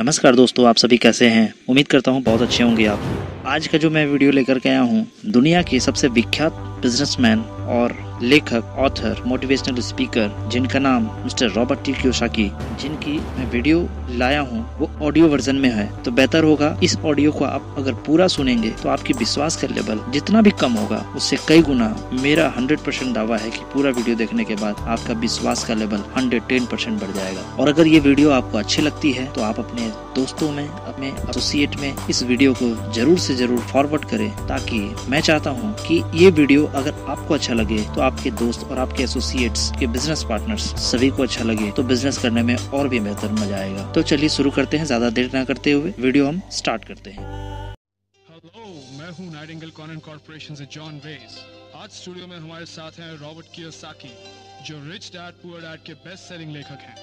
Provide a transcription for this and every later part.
नमस्कार दोस्तों आप सभी कैसे हैं उम्मीद करता हूँ बहुत अच्छे होंगे आप आज का जो मैं वीडियो लेकर के आया हूँ दुनिया के सबसे विख्यात बिजनेसमैन और लेखक ऑथर मोटिवेशनल स्पीकर जिनका नाम मिस्टर रॉबर्ट टी क्योशाकी जिनकी मैं वीडियो लाया हूँ वो ऑडियो वर्जन में है तो बेहतर होगा इस ऑडियो को आप अगर पूरा सुनेंगे तो आपकी विश्वास का लेवल जितना भी कम होगा उससे कई गुना मेरा 100 परसेंट दावा है कि पूरा वीडियो देखने के बाद आपका विश्वास का लेवल हंड्रेड परसेंट बढ़ जाएगा और अगर ये वीडियो आपको अच्छी लगती है तो आप अपने दोस्तों में अपने एसोसिएट में इस वीडियो को जरूर से ज़रूर फॉरवर्ड करें ताकि मैं चाहता हूं कि ये वीडियो अगर आपको अच्छा लगे तो आपके दोस्त और आपके एसोसिएट्स के बिजनेस पार्टनर्स सभी को अच्छा लगे तो बिजनेस करने में और भी बेहतर मजा आएगा तो चलिए शुरू करते हैं ज़्यादा देर ना करते हुए वीडियो हम स्टार्ट करते हैं मैं हूं कॉर्पोरेशन से जॉन आज स्टूडियो में हमारे साथ हैं रॉबर्ट कियोसाकी जो रिच डैड पुअर डैड के बेस्ट सेलिंग लेखक हैं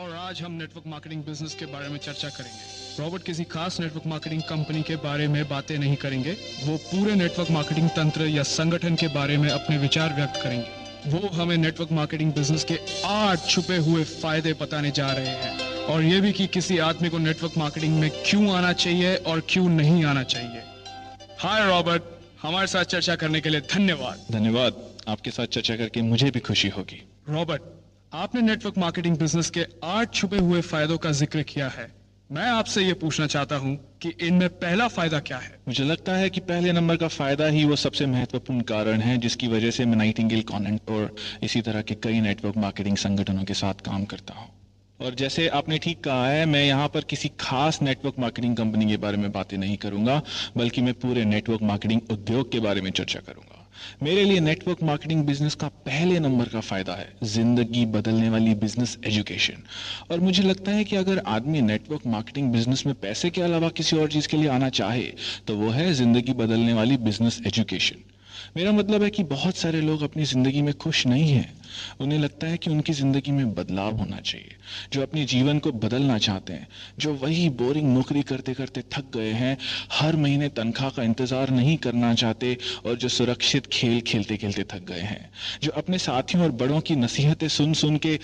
और आज हम नेटवर्क मार्केटिंग बिजनेस के बारे में चर्चा करेंगे रॉबर्ट किसी खास नेटवर्क मार्केटिंग कंपनी के बारे में बातें नहीं करेंगे वो पूरे नेटवर्क मार्केटिंग तंत्र या संगठन के बारे में अपने विचार व्यक्त करेंगे वो हमें नेटवर्क मार्केटिंग बिजनेस के आठ छुपे हुए फायदे बताने जा रहे हैं और ये भी कि किसी आदमी को नेटवर्क मार्केटिंग में क्यों आना चाहिए और क्यों नहीं आना चाहिए हाय रॉबर्ट हमारे साथ चर्चा करने के लिए धन्यवाद धन्यवाद आपके साथ चर्चा करके मुझे भी खुशी होगी रॉबर्ट आपने नेटवर्क मार्केटिंग बिजनेस के आठ छुपे हुए फायदों का जिक्र किया है मैं आपसे ये पूछना चाहता हूँ कि इनमें पहला फायदा क्या है मुझे लगता है कि पहले नंबर का फायदा ही वो सबसे महत्वपूर्ण कारण है जिसकी वजह से मैं नाइटिंगल कॉन्वेंट और इसी तरह के कई नेटवर्क मार्केटिंग संगठनों के साथ काम करता हूँ और जैसे आपने ठीक कहा है मैं यहाँ पर किसी खास नेटवर्क मार्केटिंग कंपनी के बारे में बातें नहीं करूंगा बल्कि मैं पूरे नेटवर्क मार्केटिंग उद्योग के बारे में चर्चा करूंगा मेरे लिए नेटवर्क मार्केटिंग बिजनेस का पहले नंबर का फायदा है जिंदगी बदलने वाली बिजनेस एजुकेशन और मुझे लगता है कि अगर आदमी नेटवर्क मार्केटिंग बिजनेस में पैसे के अलावा किसी और चीज के लिए आना चाहे तो वो है जिंदगी बदलने वाली बिजनेस एजुकेशन मेरा मतलब है कि बहुत सारे लोग अपनी जिंदगी में खुश नहीं हैं उन्हें लगता है कि उनकी ज़िंदगी में बदलाव होना चाहिए जो अपने जीवन को बदलना चाहते हैं जो वही बोरिंग नौकरी करते करते थक गए हैं हर महीने तनख्वाह का इंतज़ार नहीं करना चाहते और जो सुरक्षित खेल खेलते खेलते थक गए हैं जो अपने साथियों और बड़ों की नसीहतें सुन सुन के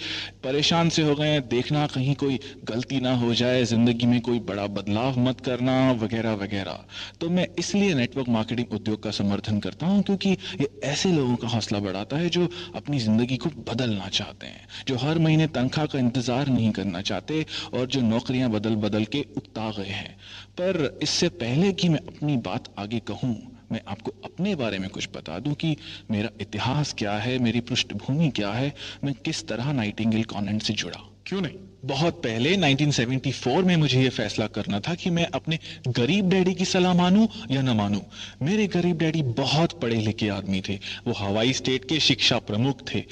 परेशान से हो गए हैं देखना कहीं कोई गलती ना हो जाए ज़िंदगी में कोई बड़ा बदलाव मत करना वगैरह वगैरह तो मैं इसलिए नेटवर्क मार्केटिंग उद्योग का समर्थन करता हूँ क्योंकि ये ऐसे लोगों का हौसला बढ़ाता है जो अपनी ज़िंदगी को बदलना चाहते हैं जो हर महीने तनख्वाह का इंतज़ार नहीं करना चाहते और जो नौकरियां बदल बदल के उकता गए हैं पर इससे पहले कि मैं अपनी बात आगे कहूं मैं आपको अपने बारे में कुछ बता दूं कि मेरा इतिहास क्या है मेरी पृष्ठभूमि क्या है मैं किस तरह नाइटिंगल कॉन्वेंट से जुड़ा क्यों नहीं बहुत पहले 1974 में मुझे यह फैसला करना था कि मैं अपने गरीब डैडी की सलाह मानू या न मानू मेरे गरीब डैडी बहुत पढ़े लिखे आदमी थे वो हवाई स्टेट के शिक्षा प्रमुख थे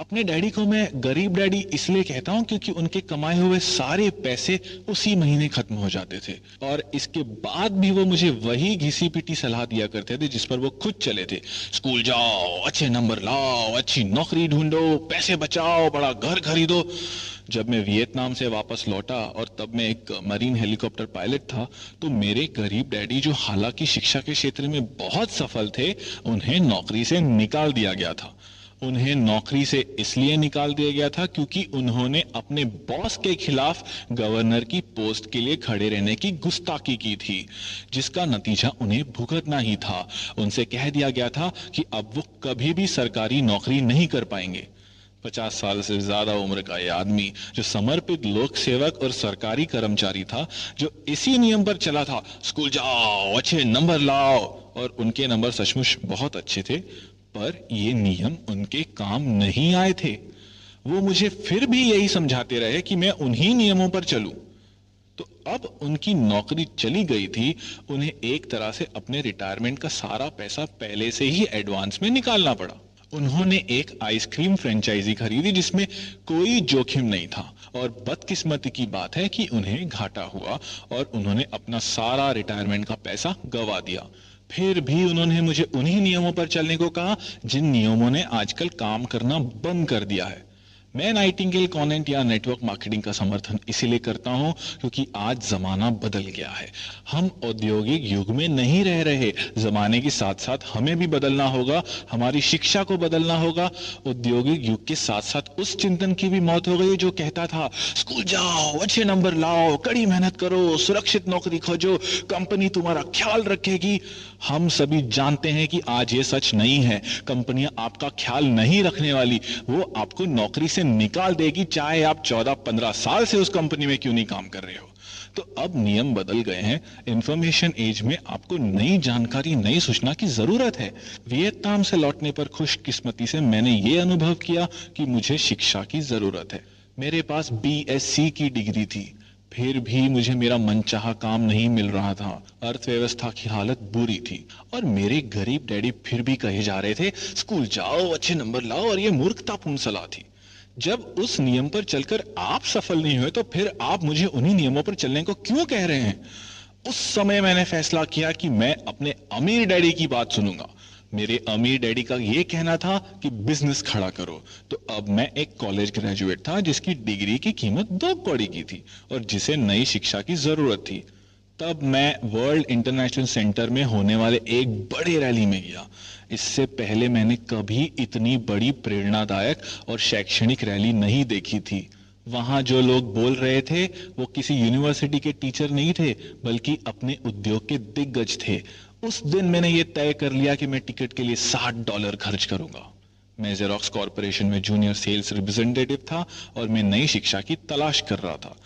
अपने डैडी को मैं गरीब डैडी इसलिए कहता हूँ क्योंकि उनके कमाए हुए सारे पैसे उसी महीने खत्म हो जाते थे और इसके बाद भी वो मुझे वही घिसी पिटी सलाह दिया करते थे जिस पर वो खुद चले थे स्कूल जाओ अच्छे नंबर लाओ अच्छी नौकरी ढूंढो पैसे बचाओ बड़ा घर खरीदो जब मैं वियतनाम से वापस लौटा और तब मैं एक मरीन हेलीकॉप्टर पायलट था तो मेरे गरीब डैडी जो हालांकि शिक्षा के क्षेत्र में बहुत सफल थे उन्हें नौकरी से निकाल दिया गया था उन्हें नौकरी से इसलिए निकाल दिया गया था क्योंकि उन्होंने अपने बॉस के खिलाफ गवर्नर की पोस्ट के लिए खड़े रहने की गुस्ताखी की थी जिसका नतीजा उन्हें भुगतना ही था उनसे कह दिया गया था कि अब वो कभी भी सरकारी नौकरी नहीं कर पाएंगे पचास साल से ज्यादा उम्र का ये आदमी जो समर्पित लोक सेवक और सरकारी कर्मचारी था जो इसी नियम पर चला था स्कूल जाओ अच्छे नंबर लाओ और उनके नंबर सचमुच बहुत अच्छे थे पर ये नियम उनके काम नहीं आए थे वो मुझे फिर भी यही समझाते रहे कि मैं उन्हीं नियमों पर चलूं तो अब उनकी नौकरी चली गई थी उन्हें एक तरह से अपने रिटायरमेंट का सारा पैसा पहले से ही एडवांस में निकालना पड़ा उन्होंने एक आइसक्रीम फ्रेंचाइजी खरीदी जिसमें कोई जोखिम नहीं था और बदकिस्मती की बात है कि उन्हें घाटा हुआ और उन्होंने अपना सारा रिटायरमेंट का पैसा गवा दिया फिर भी उन्होंने मुझे उन्हीं नियमों पर चलने को कहा जिन नियमों ने आजकल काम करना बंद कर दिया है मैं नाइटिंगेल कॉनेंट या नेटवर्क मार्केटिंग का समर्थन इसीलिए करता हूं क्योंकि आज जमाना बदल गया है हम औद्योगिक युग में नहीं रह रहे जमाने के साथ साथ हमें भी बदलना होगा हमारी शिक्षा को बदलना होगा औद्योगिक युग के साथ साथ उस चिंतन की भी मौत हो गई जो कहता था स्कूल जाओ अच्छे नंबर लाओ कड़ी मेहनत करो सुरक्षित नौकरी खोजो कंपनी तुम्हारा ख्याल रखेगी हम सभी जानते हैं कि आज ये सच नहीं है कंपनियां आपका ख्याल नहीं रखने वाली वो आपको नौकरी से निकाल देगी चाहे आप 14-15 साल से उस कंपनी में क्यों नहीं काम कर रहे हो तो अब नियम बदल गए हैं इंफॉर्मेशन एज में आपको नई जानकारी नई सूचना की जरूरत है वियतनाम से लौटने पर खुशकिस्मती से मैंने ये अनुभव किया कि मुझे शिक्षा की जरूरत है मेरे पास बीएससी की डिग्री थी फिर भी मुझे मेरा मनचाहा काम नहीं मिल रहा था अर्थव्यवस्था की हालत बुरी थी और मेरे गरीब डैडी फिर भी कहे जा रहे थे स्कूल जाओ अच्छे नंबर लाओ और ये मूर्खतापूर्ण सलाह थी जब उस नियम पर चलकर आप सफल नहीं हुए तो फिर आप मुझे उन्हीं नियमों पर चलने को क्यों कह रहे हैं उस समय मैंने फैसला किया कि मैं अपने अमीर डैडी की बात सुनूंगा मेरे अमीर डैडी का यह कहना था कि बिजनेस खड़ा करो तो अब मैं एक कॉलेज ग्रेजुएट था जिसकी डिग्री की कीमत दो कौड़ी की थी और जिसे नई शिक्षा की जरूरत थी तब मैं वर्ल्ड इंटरनेशनल सेंटर में होने वाले एक बड़े रैली में गया इससे पहले मैंने कभी इतनी बड़ी प्रेरणादायक और शैक्षणिक रैली नहीं देखी थी वहां जो लोग बोल रहे थे वो किसी यूनिवर्सिटी के टीचर नहीं थे बल्कि अपने उद्योग के दिग्गज थे उस दिन मैंने ये तय कर लिया कि मैं टिकट के लिए साठ डॉलर खर्च करूंगा मैं जेरोक्स कॉरपोरेशन में जूनियर सेल्स रिप्रेजेंटेटिव था और मैं नई शिक्षा की तलाश कर रहा था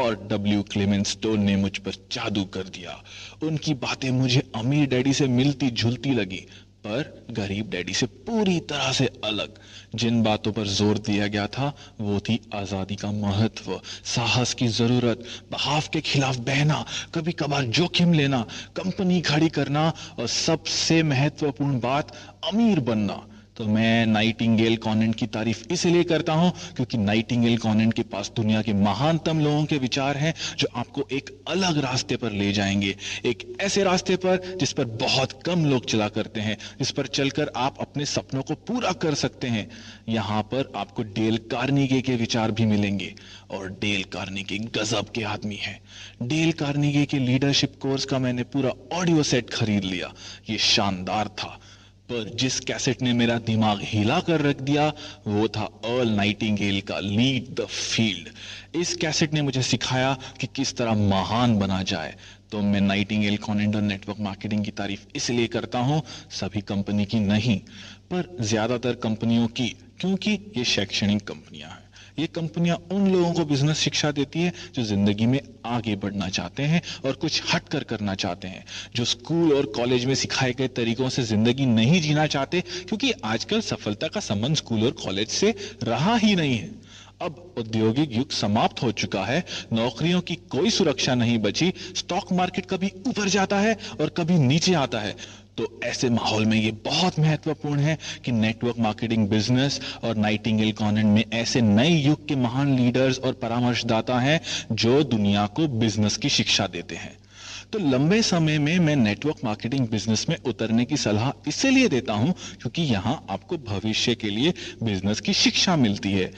और डब्ल्यू क्लेमेंट स्टोन ने मुझ पर जादू कर दिया उनकी बातें मुझे अमीर डैडी से मिलती जुलती लगी पर गरीब डैडी से पूरी तरह से अलग जिन बातों पर जोर दिया गया था वो थी आज़ादी का महत्व साहस की ज़रूरत बहाव के खिलाफ बहना कभी कभार जोखिम लेना कंपनी खड़ी करना और सबसे महत्वपूर्ण बात अमीर बनना तो मैं नाइटिंगेल कॉनेंट की तारीफ इसलिए करता हूं क्योंकि नाइटिंगेल कॉनेंट के पास दुनिया के महानतम लोगों के विचार हैं जो आपको एक अलग रास्ते पर ले जाएंगे एक ऐसे रास्ते पर जिस पर बहुत कम लोग चला करते हैं जिस पर चलकर आप अपने सपनों को पूरा कर सकते हैं यहां पर आपको डेल कार्निगे के विचार भी मिलेंगे और डेल कार्निगे गजब के आदमी है डेल कार्निगे के लीडरशिप कोर्स का मैंने पूरा ऑडियो सेट खरीद लिया ये शानदार था पर जिस कैसेट ने मेरा दिमाग हिला कर रख दिया वो था अर्ल नाइटिंगेल का लीड द फील्ड इस कैसेट ने मुझे सिखाया कि किस तरह महान बना जाए तो मैं नाइटिंगेल कॉनेंडर नेटवर्क मार्केटिंग की तारीफ इसलिए करता हूँ सभी कंपनी की नहीं पर ज़्यादातर कंपनियों की क्योंकि ये शैक्षणिक कंपनियाँ हैं ये कंपनियां उन लोगों को बिजनेस शिक्षा देती है जो जिंदगी में आगे बढ़ना चाहते हैं और कुछ हट कर करना चाहते हैं जो स्कूल और कॉलेज में सिखाए गए तरीकों से जिंदगी नहीं जीना चाहते क्योंकि आजकल सफलता का संबंध स्कूल और कॉलेज से रहा ही नहीं है अब औद्योगिक युग समाप्त हो चुका है नौकरियों की कोई सुरक्षा नहीं बची स्टॉक मार्केट कभी ऊपर जाता है और कभी नीचे आता है तो ऐसे माहौल में ये बहुत महत्वपूर्ण है कि नेटवर्क मार्केटिंग बिजनेस और नाइटिंग कॉनेंट में ऐसे नए युग के महान लीडर्स और परामर्शदाता हैं जो दुनिया को बिजनेस की शिक्षा देते हैं तो लंबे समय में मैं नेटवर्क मार्केटिंग बिजनेस में उतरने की सलाह इसलिए देता हूं क्योंकि यहां आपको भविष्य के लिए बिजनेस की शिक्षा मिलती है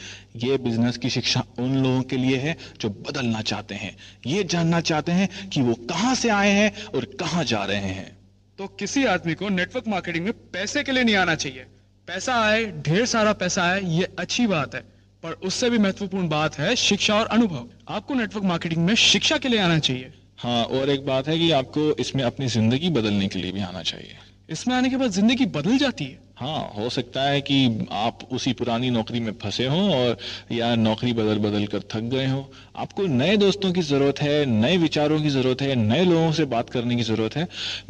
ये बिजनेस की शिक्षा उन लोगों के लिए है जो बदलना चाहते हैं ये जानना चाहते हैं कि वो कहां से आए हैं और कहां जा रहे हैं तो किसी आदमी को नेटवर्क मार्केटिंग में पैसे के लिए नहीं आना चाहिए पैसा आए ढेर सारा पैसा आए ये अच्छी बात है पर उससे भी महत्वपूर्ण बात है शिक्षा और अनुभव आपको नेटवर्क मार्केटिंग में शिक्षा के लिए आना चाहिए हाँ और एक बात है कि आपको इसमें अपनी जिंदगी बदलने के लिए भी आना चाहिए इसमें आने के बाद जिंदगी बदल जाती है हाँ हो सकता है कि आप उसी पुरानी नौकरी में फंसे हों और या नौकरी बदल बदल कर थक गए हों आपको नए दोस्तों की ज़रूरत है नए विचारों की ज़रूरत है नए लोगों से बात करने की ज़रूरत है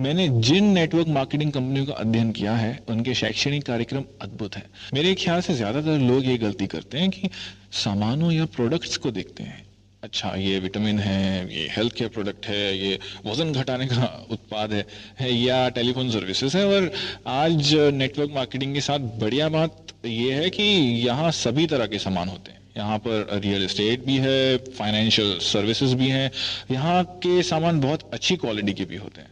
मैंने जिन नेटवर्क मार्केटिंग कंपनियों का अध्ययन किया है उनके शैक्षणिक कार्यक्रम अद्भुत हैं मेरे ख्याल से ज़्यादातर लोग ये गलती करते हैं कि सामानों या प्रोडक्ट्स को देखते हैं अच्छा ये विटामिन है ये हेल्थ केयर प्रोडक्ट है ये वजन घटाने का उत्पाद है, है या टेलीफोन सर्विसेज है और आज नेटवर्क मार्केटिंग के साथ बढ़िया बात ये है कि यहाँ सभी तरह के सामान होते हैं यहाँ पर रियल इस्टेट भी है फाइनेंशियल सर्विसेज भी हैं यहाँ के सामान बहुत अच्छी क्वालिटी के भी होते हैं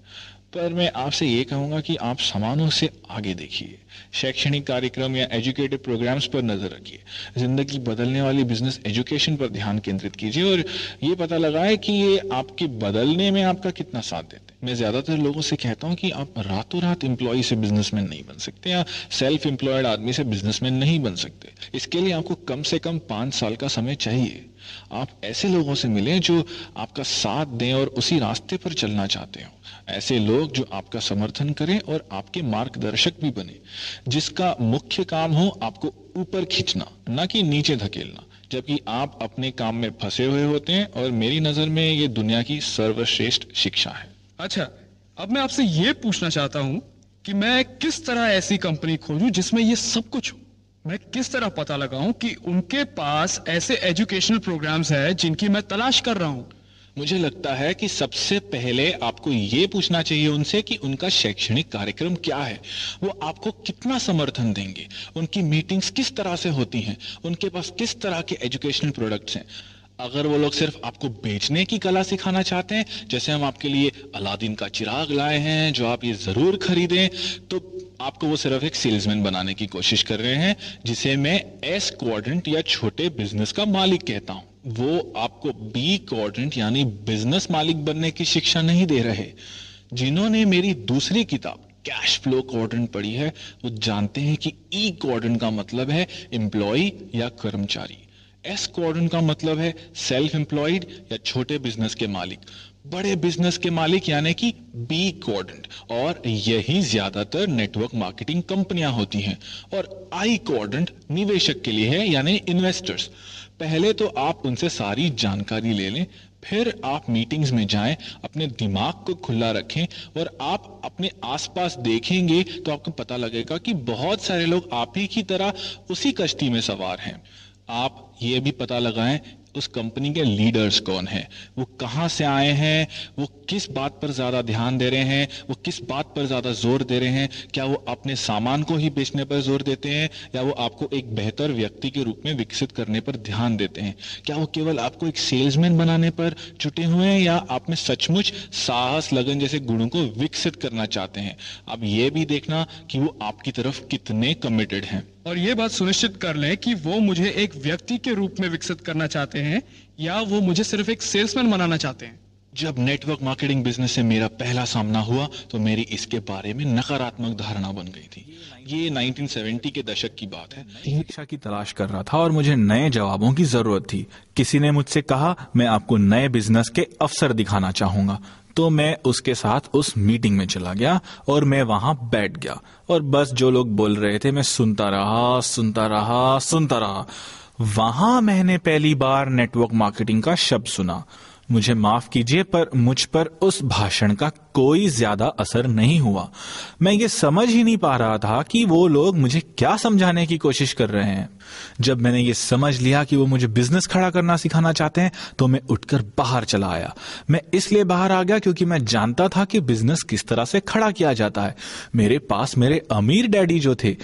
पर मैं आपसे ये कहूँगा कि आप सामानों से आगे देखिए शैक्षणिक कार्यक्रम या एजुकेटिव प्रोग्राम्स पर नज़र रखिए ज़िंदगी बदलने वाली बिजनेस एजुकेशन पर ध्यान केंद्रित कीजिए और ये पता लगाए कि ये आपके बदलने में आपका कितना साथ देते हैं मैं ज़्यादातर लोगों से कहता हूँ कि आप रातों रात एम्प्लॉय से बिजनेसमैन नहीं बन सकते या सेल्फ एम्प्लॉयड आदमी से बिजनेसमैन नहीं बन सकते इसके लिए आपको कम से कम पाँच साल का समय चाहिए आप ऐसे लोगों से मिलें जो आपका साथ दें और उसी रास्ते पर चलना चाहते हो ऐसे लोग जो आपका समर्थन करें और आपके मार्गदर्शक भी बने जिसका मुख्य काम हो आपको ऊपर खींचना ना कि नीचे धकेलना जबकि आप अपने काम में फंसे हुए होते हैं और मेरी नजर में ये दुनिया की सर्वश्रेष्ठ शिक्षा है अच्छा अब मैं आपसे ये पूछना चाहता हूँ कि मैं किस तरह ऐसी कंपनी खोजूं जिसमें ये सब कुछ हो मैं किस तरह पता लगाऊं कि उनके पास ऐसे एजुकेशनल प्रोग्राम्स हैं जिनकी मैं तलाश कर रहा हूं मुझे लगता है कि सबसे पहले आपको ये पूछना चाहिए उनसे कि उनका शैक्षणिक कार्यक्रम क्या है वो आपको कितना समर्थन देंगे उनकी मीटिंग्स किस तरह से होती हैं उनके पास किस तरह के एजुकेशनल प्रोडक्ट्स हैं अगर वो लोग सिर्फ आपको बेचने की कला सिखाना चाहते हैं जैसे हम आपके लिए अलादीन का चिराग लाए हैं जो आप ये ज़रूर खरीदें तो आपको वो सिर्फ एक सेल्समैन बनाने की कोशिश कर रहे हैं जिसे मैं एस क्वाड्रेंट या छोटे बिजनेस का मालिक कहता हूँ वो आपको बी क्वाड्रेंट यानी बिजनेस मालिक बनने की शिक्षा नहीं दे रहे जिन्होंने मेरी दूसरी किताब कैश फ्लो क्वाड्रेंट पढ़ी है वो जानते हैं कि ई e क्वाड्रेंट का मतलब है एम्प्लॉय या कर्मचारी एस क्वार का मतलब है सेल्फ एम्प्लॉयड या छोटे बिजनेस के मालिक बड़े बिजनेस के मालिक यानी कि बी क्वाड्रेंट और यही ज्यादातर नेटवर्क मार्केटिंग कंपनियां होती हैं और आई क्वाड्रेंट निवेशक के लिए है यानी इन्वेस्टर्स पहले तो आप उनसे सारी जानकारी ले लें फिर आप मीटिंग्स में जाएं अपने दिमाग को खुला रखें और आप अपने आसपास देखेंगे तो आपको पता लगेगा कि बहुत सारे लोग आप ही की तरह उसी कश्ती में सवार हैं आप ये भी पता लगाएं उस कंपनी के लीडर्स कौन हैं वो कहाँ से आए हैं वो किस बात पर ज़्यादा ध्यान दे रहे हैं वो किस बात पर ज़्यादा जोर दे रहे हैं क्या वो अपने सामान को ही बेचने पर जोर देते हैं या वो आपको एक बेहतर व्यक्ति के रूप में विकसित करने पर ध्यान देते हैं क्या वो केवल आपको एक सेल्समैन बनाने पर जुटे हुए हैं या आप में सचमुच साहस लगन जैसे गुणों को विकसित करना चाहते हैं आप ये भी देखना कि वो आपकी तरफ कितने कमिटेड हैं और ये बात सुनिश्चित कर लें कि वो मुझे एक व्यक्ति के रूप में विकसित करना चाहते हैं या वो मुझे सिर्फ एक सेल्समैन बनाना चाहते हैं जब नेटवर्क मार्केटिंग बिजनेस से मेरा पहला सामना हुआ तो मेरी इसके बारे में नकारात्मक धारणा बन गई थी ये 1970 के दशक की बात है शिक्षा की तलाश कर रहा था और मुझे नए जवाबों की जरूरत थी किसी ने मुझसे कहा मैं आपको नए बिजनेस के अवसर दिखाना चाहूंगा तो मैं उसके साथ उस मीटिंग में चला गया और मैं वहां बैठ गया और बस जो लोग बोल रहे थे मैं सुनता रहा सुनता रहा सुनता रहा वहां मैंने पहली बार नेटवर्क मार्केटिंग का शब्द सुना मुझे माफ कीजिए पर मुझ पर उस भाषण का कोई ज्यादा असर नहीं हुआ मैं ये समझ ही नहीं पा रहा था कि वो लोग मुझे क्या समझाने की कोशिश कर रहे हैं जब मैंने ये समझ लिया कि वो मुझे बिजनेस खड़ा करना सिखाना चाहते हैं तो मैं उठकर बाहर चला आया मैं इसलिए बाहर आ गया क्योंकि मैं जानता था कि बिजनेस किस तरह से खड़ा किया जाता है मेरे पास मेरे अमीर डैडी जो थे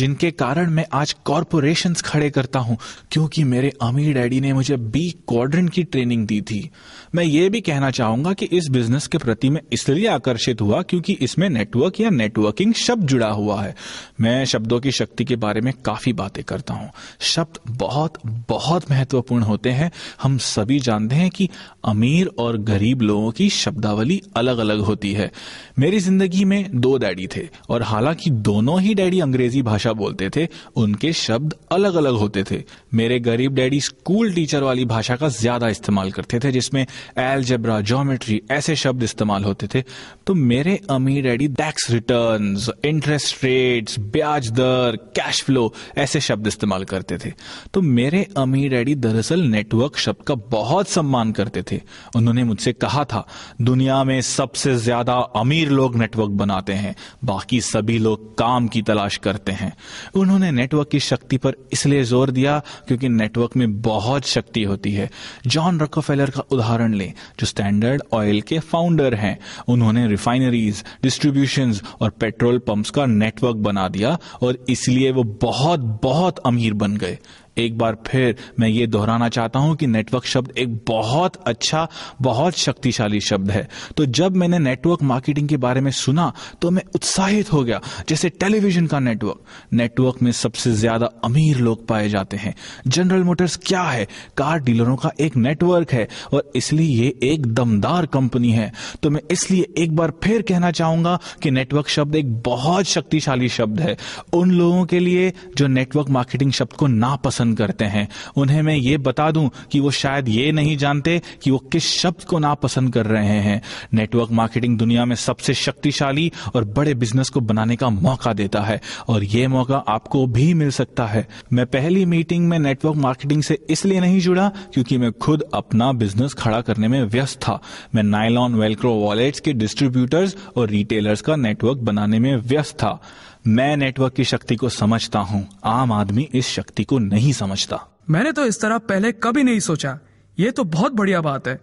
जिनके कारण मैं आज कॉरपोरेशन खड़े करता हूं क्योंकि मेरे अमीर डैडी ने मुझे बी क्वाड्रन की ट्रेनिंग दी थी मैं ये भी कहना चाहूंगा कि इस बिजनेस के प्रति मैं इसलिए आकर्षित हुआ क्योंकि इसमें नेटवर्क या नेटवर्किंग शब्द जुड़ा हुआ है मैं शब्दों की शक्ति के बारे में काफी बातें करता हूं शब्द बहुत बहुत महत्वपूर्ण होते हैं हम सभी जानते हैं कि अमीर और गरीब लोगों की शब्दावली अलग अलग होती है मेरी जिंदगी में दो डैडी थे और हालांकि दोनों ही डैडी अंग्रेजी भाषा बोलते थे उनके शब्द अलग अलग होते थे मेरे गरीब डैडी स्कूल टीचर वाली भाषा का ज्यादा इस्तेमाल करते थे जिसमें एलजेब्रा जोमेट्री ऐसे शब्द इस्तेमाल होते थे तो मेरे अमीर daddy tax return interest rates ब्याज दर कैश फ्लो ऐसे शब्द इस्तेमाल इस्तेमाल करते थे तो मेरे अमी डैडी दरअसल नेटवर्क शब्द का बहुत सम्मान करते थे उन्होंने मुझसे कहा था दुनिया में सबसे ज्यादा अमीर लोग नेटवर्क बनाते हैं बाकी सभी लोग काम की तलाश करते हैं उन्होंने नेटवर्क की शक्ति पर इसलिए जोर दिया क्योंकि नेटवर्क में बहुत शक्ति होती है जॉन रकोफेलर का उदाहरण ले जो स्टैंडर्ड ऑयल के फाउंडर हैं उन्होंने रिफाइनरीज डिस्ट्रीब्यूशन और पेट्रोल पंप्स का नेटवर्क बना दिया और इसलिए वो बहुत बहुत अमीर अमीर बन गए एक बार फिर मैं ये दोहराना चाहता हूं कि नेटवर्क शब्द एक बहुत अच्छा बहुत शक्तिशाली शब्द है तो जब मैंने नेटवर्क मार्केटिंग के बारे में सुना तो मैं उत्साहित हो गया जैसे टेलीविजन का नेटवर्क नेटवर्क में सबसे ज्यादा अमीर लोग पाए जाते हैं जनरल मोटर्स क्या है कार डीलरों का एक नेटवर्क है और इसलिए ये एक दमदार कंपनी है तो मैं इसलिए एक बार फिर कहना चाहूंगा कि नेटवर्क शब्द एक बहुत शक्तिशाली शब्द है उन लोगों के लिए जो नेटवर्क मार्केटिंग शब्द को नापसंद पसंद करते हैं उन्हें मैं ये बता दूं कि वो शायद ये नहीं जानते कि वो किस शब्द को नापसंद कर रहे हैं नेटवर्क मार्केटिंग दुनिया में सबसे शक्तिशाली और बड़े बिजनेस को बनाने का मौका देता है और ये मौका आपको भी मिल सकता है मैं पहली मीटिंग में नेटवर्क मार्केटिंग से इसलिए नहीं जुड़ा क्योंकि मैं खुद अपना बिजनेस खड़ा करने में व्यस्त था मैं नाइलॉन वेलक्रो वॉलेट्स के डिस्ट्रीब्यूटर्स और रिटेलर्स का नेटवर्क बनाने में व्यस्त था मैं नेटवर्क की शक्ति को समझता हूँ आम आदमी इस शक्ति को नहीं समझता मैंने तो इस तरह पहले कभी नहीं सोचा ये तो बहुत बढ़िया बात है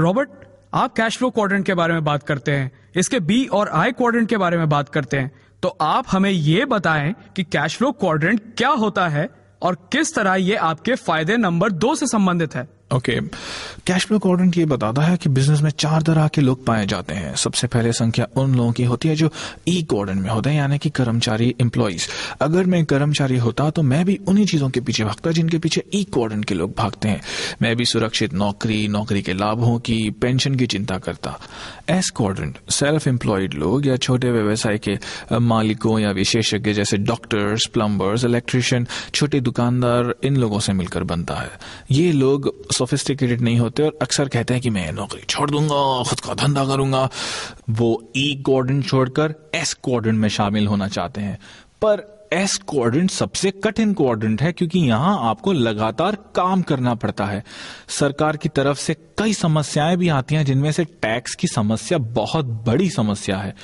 रॉबर्ट आप कैश फ्लो क्वाड्रेंट के बारे में बात करते हैं इसके बी और आई क्वाड्रेंट के बारे में बात करते हैं तो आप हमें ये बताएं कि कैश फ्लो क्वाड्रेंट क्या होता है और किस तरह ये आपके फायदे नंबर दो से संबंधित है ओके कैश फ्लो कॉर्डेंट ये बताता है कि बिजनेस में चार तरह के लोग पाए जाते हैं सबसे पहले संख्या उन लोगों की होती है जो ई कॉर्डेंट में होते हैं यानी कि कर्मचारी इम्प्लॉयज अगर मैं कर्मचारी होता तो मैं भी उन्हीं चीज़ों के पीछे भागता जिनके पीछे ई कॉर्डेंट के लोग भागते हैं मैं भी सुरक्षित नौकरी नौकरी के लाभों की पेंशन की चिंता करता एस कॉर्डेंट सेल्फ एम्प्लॉयड लोग या छोटे व्यवसाय के मालिकों या विशेषज्ञ जैसे डॉक्टर्स प्लम्बर्स इलेक्ट्रिशियन छोटे दुकानदार इन लोगों से मिलकर बनता है ये लोग सोफिस्टिकेटेड नहीं होते और अक्सर कहते हैं कि मैं नौकरी छोड़ दूंगा खुद का धंधा करूंगा वो ई e क्वाड्रेंट छोड़कर एस क्वाड्रेंट में शामिल होना चाहते हैं पर एस क्वाड्रेंट सबसे कठिन क्वाड्रेंट है क्योंकि यहां आपको लगातार काम करना पड़ता है सरकार की तरफ से कई समस्याएं भी आती हैं जिनमें से टैक्स की समस्या बहुत बड़ी समस्या है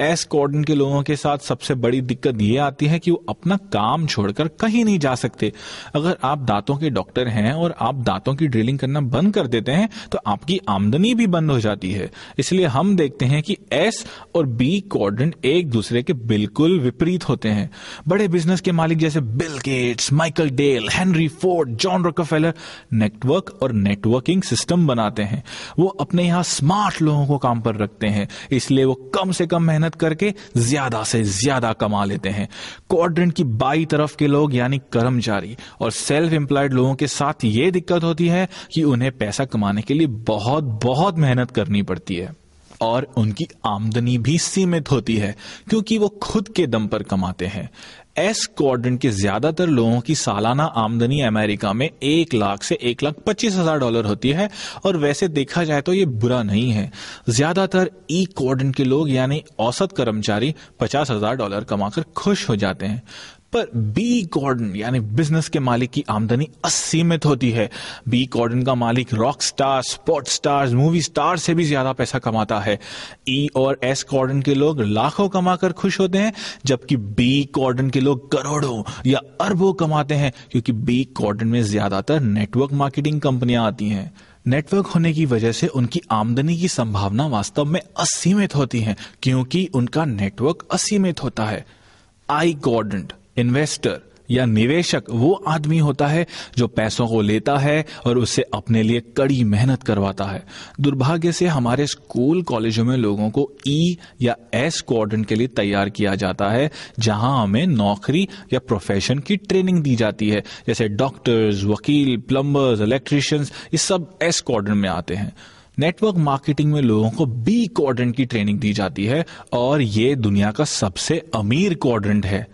एस कॉर्डन के लोगों के साथ सबसे बड़ी दिक्कत ये आती है कि वो अपना काम छोड़कर कहीं नहीं जा सकते अगर आप दांतों के डॉक्टर हैं और आप दांतों की ड्रिलिंग करना बंद कर देते हैं तो आपकी आमदनी भी बंद हो जाती है इसलिए हम देखते हैं कि एस और बी कॉर्डन एक दूसरे के बिल्कुल विपरीत होते हैं बड़े बिजनेस के मालिक जैसे Bill Gates Michael Dell Henry Ford John Rockefeller network और नेटवर्किंग सिस्टम बनाते हैं वो अपने यहां स्मार्ट लोगों को काम पर रखते हैं इसलिए वो कम से कम मेहनत मेहनत करके ज्यादा से ज्यादा कमा लेते हैं क्वाड्रेंट की बाई तरफ के लोग यानी कर्मचारी और सेल्फ एम्प्लॉयड लोगों के साथ ये दिक्कत होती है कि उन्हें पैसा कमाने के लिए बहुत बहुत मेहनत करनी पड़ती है और उनकी आमदनी भी सीमित होती है क्योंकि वो खुद के दम पर कमाते हैं एस क्वाड्रेंट के ज्यादातर लोगों की सालाना आमदनी अमेरिका में एक लाख से एक लाख पच्चीस हजार डॉलर होती है और वैसे देखा जाए तो ये बुरा नहीं है ज्यादातर ई e क्वाड्रेंट के लोग यानी औसत कर्मचारी पचास हजार डॉलर कमाकर खुश हो जाते हैं पर बी गॉर्डन यानी बिजनेस के मालिक की आमदनी असीमित तो होती है बी गॉर्डन का मालिक rock star sports stars movie star से भी ज्यादा पैसा कमाता है ई e और एस गॉर्डन के लोग लाखों कमाकर खुश होते हैं जबकि बी गॉर्डन के लोग करोड़ों या अरबों कमाते हैं क्योंकि बी गॉर्डन में ज्यादातर नेटवर्क मार्केटिंग कंपनियां आती हैं नेटवर्क होने की वजह से उनकी आमदनी की संभावना वास्तव में असीमित तो होती है क्योंकि उनका नेटवर्क असीमित तो होता है आई गॉर्डन इन्वेस्टर या निवेशक वो आदमी होता है जो पैसों को लेता है और उससे अपने लिए कड़ी मेहनत करवाता है दुर्भाग्य से हमारे स्कूल कॉलेजों में लोगों को ई e या एस क्वाड्रेंट के लिए तैयार किया जाता है जहां हमें नौकरी या प्रोफेशन की ट्रेनिंग दी जाती है जैसे डॉक्टर्स वकील प्लम्बर्स इलेक्ट्रिशियंस ये सब एस क्वाड्रेंट में आते हैं नेटवर्क मार्केटिंग में लोगों को बी क्वाड्रेंट की ट्रेनिंग दी जाती है और ये दुनिया का सबसे अमीर क्वाड्रेंट है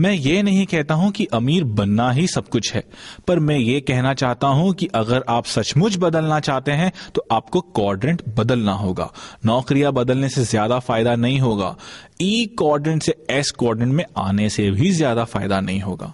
मैं ये नहीं कहता हूं कि अमीर बनना ही सब कुछ है पर मैं ये कहना चाहता हूं कि अगर आप सचमुच बदलना चाहते हैं तो आपको क्वाड्रेंट बदलना होगा नौकरियां बदलने से ज्यादा फायदा नहीं होगा ई e क्वाड्रेंट से एस क्वाड्रेंट में आने से भी ज्यादा फायदा नहीं होगा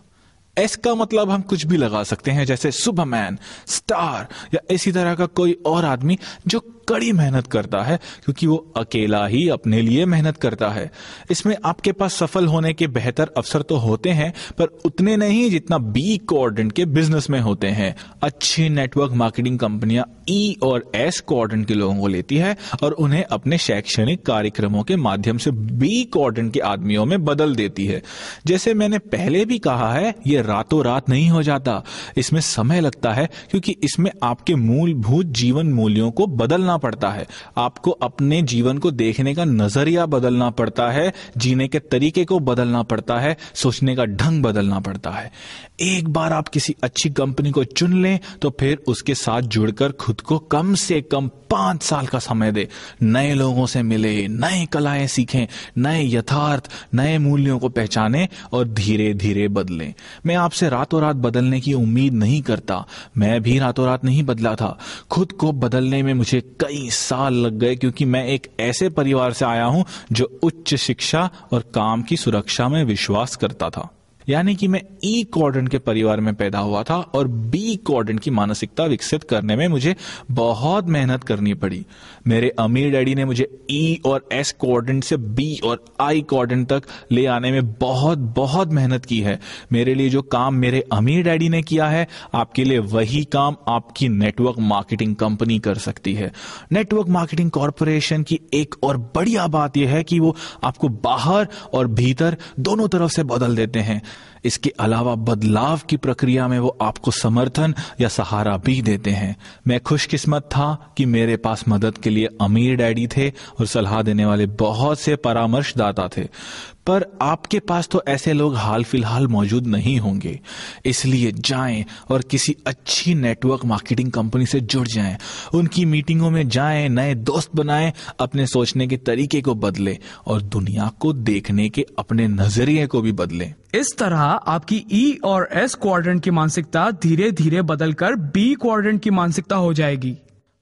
एस का मतलब हम कुछ भी लगा सकते हैं जैसे सुपरमैन स्टार या इसी तरह का कोई और आदमी जो कड़ी मेहनत करता है क्योंकि वो अकेला ही अपने लिए मेहनत करता है इसमें आपके पास सफल होने के बेहतर अवसर तो होते हैं पर उतने नहीं जितना बी कोऑर्डिनेट के बिजनेस में होते हैं अच्छी नेटवर्क मार्केटिंग कंपनियां ई e और एस कोऑर्डिनेट के लोगों को लेती है और उन्हें अपने शैक्षणिक कार्यक्रमों के माध्यम से बी कोऑर्डिनेट के आदमियों में बदल देती है जैसे मैंने पहले भी कहा है ये रातों रात नहीं हो जाता इसमें समय लगता है क्योंकि इसमें आपके मूलभूत जीवन मूल्यों को बदलना बदलना पड़ता है आपको अपने जीवन को देखने का नजरिया बदलना पड़ता है जीने के तरीके को बदलना पड़ता है सोचने का ढंग बदलना पड़ता है एक बार आप किसी अच्छी कंपनी को चुन लें तो फिर उसके साथ जुड़कर खुद को कम से कम पांच साल का समय दे नए लोगों से मिले नए कलाएं सीखें नए यथार्थ नए मूल्यों को पहचाने और धीरे धीरे बदलें मैं आपसे रातों रात बदलने की उम्मीद नहीं करता मैं भी रातों रात नहीं बदला था खुद को बदलने में मुझे कई साल लग गए क्योंकि मैं एक ऐसे परिवार से आया हूं जो उच्च शिक्षा और काम की सुरक्षा में विश्वास करता था यानी कि मैं ई e कॉर्डन के परिवार में पैदा हुआ था और बी कॉर्डन की मानसिकता विकसित करने में मुझे बहुत मेहनत करनी पड़ी मेरे अमीर डैडी ने मुझे ई e और एस कोऑर्डिनेट से बी और आई कोऑर्डिनेट तक ले आने में बहुत बहुत मेहनत की है मेरे लिए जो काम मेरे अमीर डैडी ने किया है आपके लिए वही काम आपकी नेटवर्क मार्केटिंग कंपनी कर सकती है नेटवर्क मार्केटिंग कॉरपोरेशन की एक और बढ़िया बात यह है कि वो आपको बाहर और भीतर दोनों तरफ से बदल देते हैं इसके अलावा बदलाव की प्रक्रिया में वो आपको समर्थन या सहारा भी देते हैं मैं खुशकिस्मत था कि मेरे पास मदद के लिए अमीर डैडी थे और सलाह देने वाले बहुत से परामर्शदाता थे पर आपके पास तो ऐसे लोग हाल फिलहाल मौजूद नहीं होंगे इसलिए जाएं और किसी अच्छी नेटवर्क मार्केटिंग कंपनी से जुड़ जाएं उनकी मीटिंगों में जाएं नए दोस्त बनाएं अपने सोचने के तरीके को बदलें और दुनिया को देखने के अपने नजरिए को भी बदलें इस तरह आपकी ई e और एस क्वाड्रेंट की मानसिकता धीरे धीरे बदलकर बी क्वाड्रेंट की मानसिकता हो जाएगी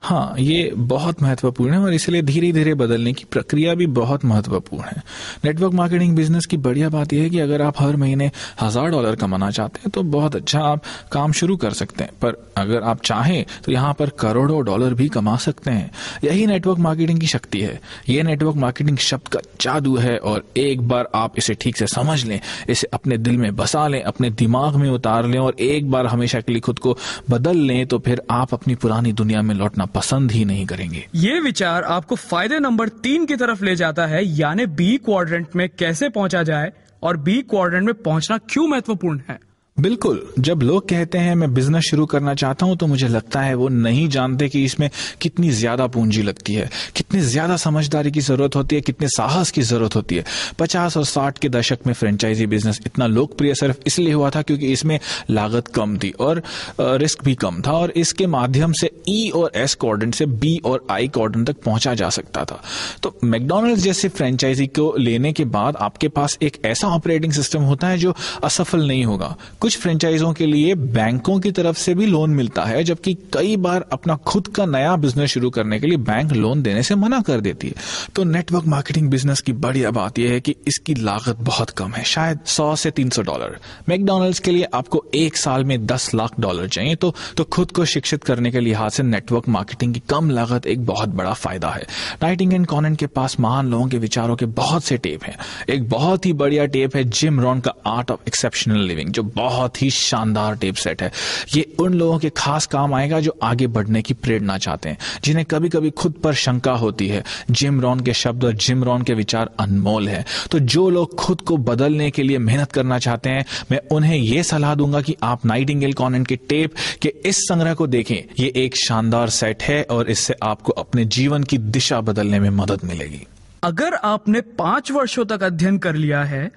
हाँ ये बहुत महत्वपूर्ण है और इसलिए धीरे धीरे बदलने की प्रक्रिया भी बहुत महत्वपूर्ण है नेटवर्क मार्केटिंग बिजनेस की बढ़िया बात यह है कि अगर आप हर महीने हजार डॉलर कमाना चाहते हैं तो बहुत अच्छा आप काम शुरू कर सकते हैं पर अगर आप चाहें तो यहाँ पर करोड़ों डॉलर भी कमा सकते हैं यही नेटवर्क मार्केटिंग की शक्ति है ये नेटवर्क मार्केटिंग शब्द का जादू है और एक बार आप इसे ठीक से समझ लें इसे अपने दिल में बसा लें अपने दिमाग में उतार लें और एक बार हमेशा के लिए खुद को बदल लें तो फिर आप अपनी पुरानी दुनिया में लौटना पसंद ही नहीं करेंगे ये विचार आपको फायदे नंबर तीन की तरफ ले जाता है यानी बी क्वाड्रेंट में कैसे पहुंचा जाए और बी क्वाड्रेंट में पहुंचना क्यों महत्वपूर्ण है बिल्कुल जब लोग कहते हैं मैं बिजनेस शुरू करना चाहता हूं तो मुझे लगता है वो नहीं जानते कि इसमें कितनी ज्यादा पूंजी लगती है कितनी ज्यादा समझदारी की जरूरत होती है कितने साहस की जरूरत होती है पचास और साठ के दशक में फ्रेंचाइजी बिजनेस इतना लोकप्रिय सिर्फ इसलिए हुआ था क्योंकि इसमें लागत कम थी और रिस्क भी कम था और इसके माध्यम से ई e और एस कॉर्डन से बी और आई कॉर्डन तक पहुंचा जा सकता था तो मैकडोनल्ड जैसे फ्रेंचाइजी को लेने के बाद आपके पास एक ऐसा ऑपरेटिंग सिस्टम होता है जो असफल नहीं होगा कुछ कुछ फ्रेंचाइजों के लिए बैंकों की तरफ से भी लोन मिलता है जबकि कई बार अपना खुद का नया बिजनेस शुरू करने के लिए बैंक लोन देने से मना कर देती है तो नेटवर्क मार्केटिंग बिजनेस की बढ़िया बात यह है कि इसकी लागत बहुत कम है शायद सौ से तीन सौ डॉलर मैकडोनल्ड्स के लिए आपको एक साल में दस लाख डॉलर चाहिए तो, तो खुद को शिक्षित करने के लिहाज से नेटवर्क मार्केटिंग की कम लागत एक बहुत बड़ा फायदा है नाइटिंग एंड कॉनन के पास महान लोगों के विचारों के बहुत से टेप हैं एक बहुत ही बढ़िया टेप है जिम रॉन का आर्ट ऑफ एक्सेप्शनल लिविंग जो बहुत बहुत ही शानदार टेप सेट है ये उन लोगों के खास काम आएगा जो आगे बढ़ने की प्रेरणा चाहते हैं जिन्हें कभी कभी खुद पर शंका होती है जिम रॉन के शब्द और जिम रॉन के विचार अनमोल है तो जो लोग खुद को बदलने के लिए मेहनत करना चाहते हैं मैं उन्हें यह सलाह दूंगा कि आप नाइटिंगेल कॉन्वेंट के टेप के इस संग्रह को देखें ये एक शानदार सेट है और इससे आपको अपने जीवन की दिशा बदलने में मदद मिलेगी अगर आपने पांच वर्षों तक अध्ययन कर लिया है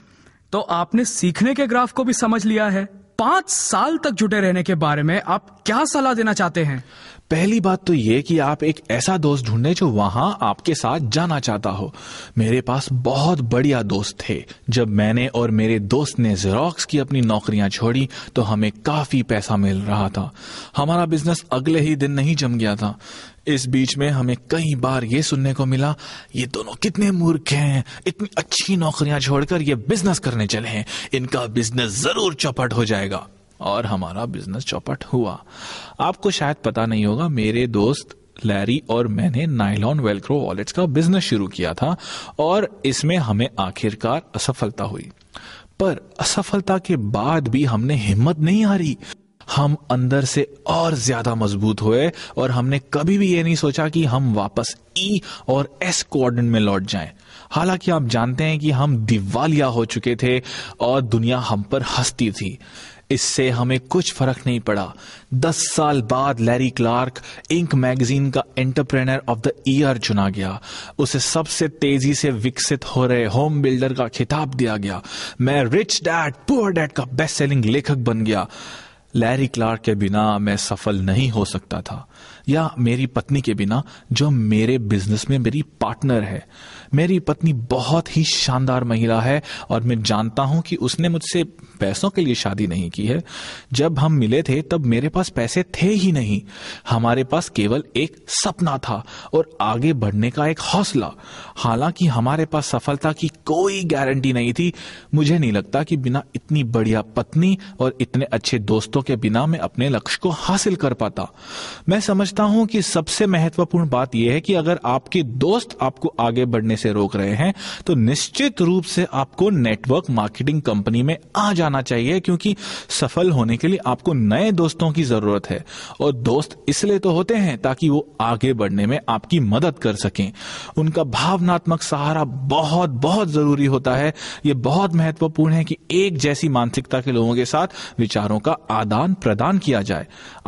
तो आपने सीखने के ग्राफ को भी समझ लिया है पांच साल तक जुटे रहने के बारे में आप क्या सलाह देना चाहते हैं पहली बात तो ये कि आप एक ऐसा दोस्त ढूंढे जो वहां आपके साथ जाना चाहता हो मेरे पास बहुत बढ़िया दोस्त थे जब मैंने और मेरे दोस्त ने जेरोक्स की अपनी नौकरियां छोड़ी तो हमें काफी पैसा मिल रहा था हमारा बिजनेस अगले ही दिन नहीं जम गया था इस बीच में हमें कई बार ये सुनने को मिला ये दोनों कितने मूर्ख हैं इतनी अच्छी नौकरियां छोड़कर ये बिजनेस करने चले हैं इनका बिजनेस जरूर चौपट हो जाएगा और हमारा बिजनेस चौपट हुआ आपको शायद पता नहीं होगा मेरे दोस्त लैरी और मैंने नाइलॉन वेलक्रो वॉलेट्स का बिजनेस शुरू किया था और इसमें हमें आखिरकार असफलता हुई पर असफलता के बाद भी हमने हिम्मत नहीं हारी हम अंदर से और ज्यादा मजबूत हुए और हमने कभी भी ये नहीं सोचा कि हम वापस ई e और एस कोऑर्डिनेट में लौट जाएं। हालांकि आप जानते हैं कि हम दिवालिया हो चुके थे और दुनिया हम पर हंसती थी इससे हमें कुछ फर्क नहीं पड़ा दस साल बाद लैरी क्लार्क इंक मैगजीन का एंटरप्रेनर ऑफ द ईयर चुना गया उसे सबसे तेजी से विकसित हो रहे होम बिल्डर का खिताब दिया गया मैं रिच डैड पुअर डैड का बेस्ट सेलिंग लेखक बन गया लैरी क्लार्क के बिना मैं सफल नहीं हो सकता था या मेरी पत्नी के बिना जो मेरे बिजनेस में मेरी पार्टनर है मेरी पत्नी बहुत ही शानदार महिला है और मैं जानता हूं कि उसने मुझसे पैसों के लिए शादी नहीं की है जब हम मिले थे तब मेरे पास पैसे थे ही नहीं हमारे पास केवल एक सपना था और आगे बढ़ने का एक हौसला हालांकि हमारे पास सफलता की कोई गारंटी नहीं थी मुझे नहीं लगता कि बिना इतनी बढ़िया पत्नी और इतने अच्छे दोस्तों के बिना मैं अपने लक्ष्य को हासिल कर पाता मैं समझता हूं कि सबसे महत्वपूर्ण बात यह है कि अगर आपके दोस्त आपको आगे बढ़ने से रोक रहे हैं तो निश्चित रूप से आपको नेटवर्क मार्केटिंग कंपनी में आ जा जाना चाहिए क्योंकि सफल होने के लिए आपको नए दोस्तों की जरूरत है और दोस्त इसलिए तो होते हैं ताकि वो आगे बढ़ने में आपकी मदद कर सकें उनका भावनात्मक सहारा बहुत बहुत जरूरी होता है ये बहुत महत्वपूर्ण है कि एक जैसी मानसिकता के लोगों के साथ विचारों का आदान प्रदान किया जाए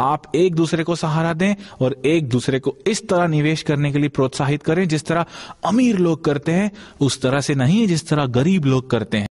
आप एक दूसरे को सहारा दें और एक दूसरे को इस तरह निवेश करने के लिए प्रोत्साहित करें जिस तरह अमीर लोग करते हैं उस तरह से नहीं जिस तरह गरीब लोग करते हैं